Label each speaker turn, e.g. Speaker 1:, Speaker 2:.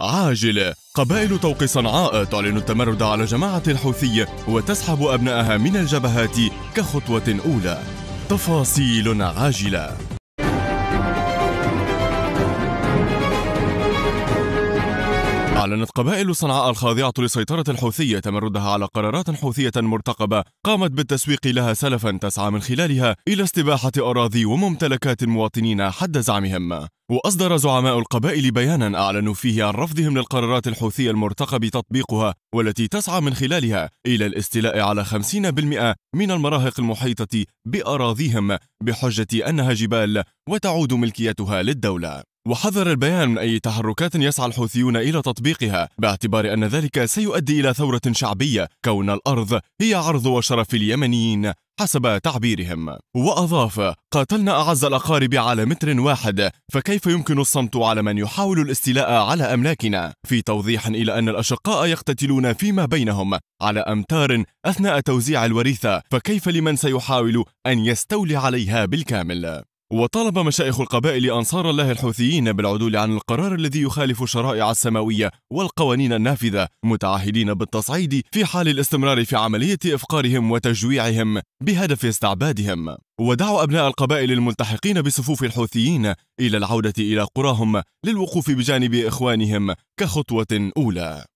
Speaker 1: عاجلة قبائل طوق صنعاء تعلن التمرد على جماعة الحوثي وتسحب أبنائها من الجبهات كخطوة أولى تفاصيل عاجلة أعلنت قبائل صنعاء الخاضعة لسيطرة الحوثية تمردها على قرارات حوثية مرتقبة قامت بالتسويق لها سلفا تسعى من خلالها إلى استباحة أراضي وممتلكات المواطنين حد زعمهم وأصدر زعماء القبائل بيانا أعلنوا فيه عن رفضهم للقرارات الحوثية المرتقب تطبيقها والتي تسعى من خلالها إلى الاستيلاء على 50% من المراهق المحيطة بأراضيهم بحجة أنها جبال وتعود ملكيتها للدولة وحذر البيان من أي تحركات يسعى الحوثيون إلى تطبيقها باعتبار أن ذلك سيؤدي إلى ثورة شعبية كون الأرض هي عرض وشرف اليمنيين حسب تعبيرهم وأضاف قاتلنا أعز الأقارب على متر واحد فكيف يمكن الصمت على من يحاول الاستيلاء على أملاكنا في توضيح إلى أن الأشقاء يقتتلون فيما بينهم على أمتار أثناء توزيع الوريثة فكيف لمن سيحاول أن يستولي عليها بالكامل وطالب مشايخ القبائل أنصار الله الحوثيين بالعدول عن القرار الذي يخالف الشرائع السماوية والقوانين النافذة متعهدين بالتصعيد في حال الاستمرار في عملية إفقارهم وتجويعهم بهدف استعبادهم ودعوا أبناء القبائل الملتحقين بصفوف الحوثيين إلى العودة إلى قراهم للوقوف بجانب إخوانهم كخطوة أولى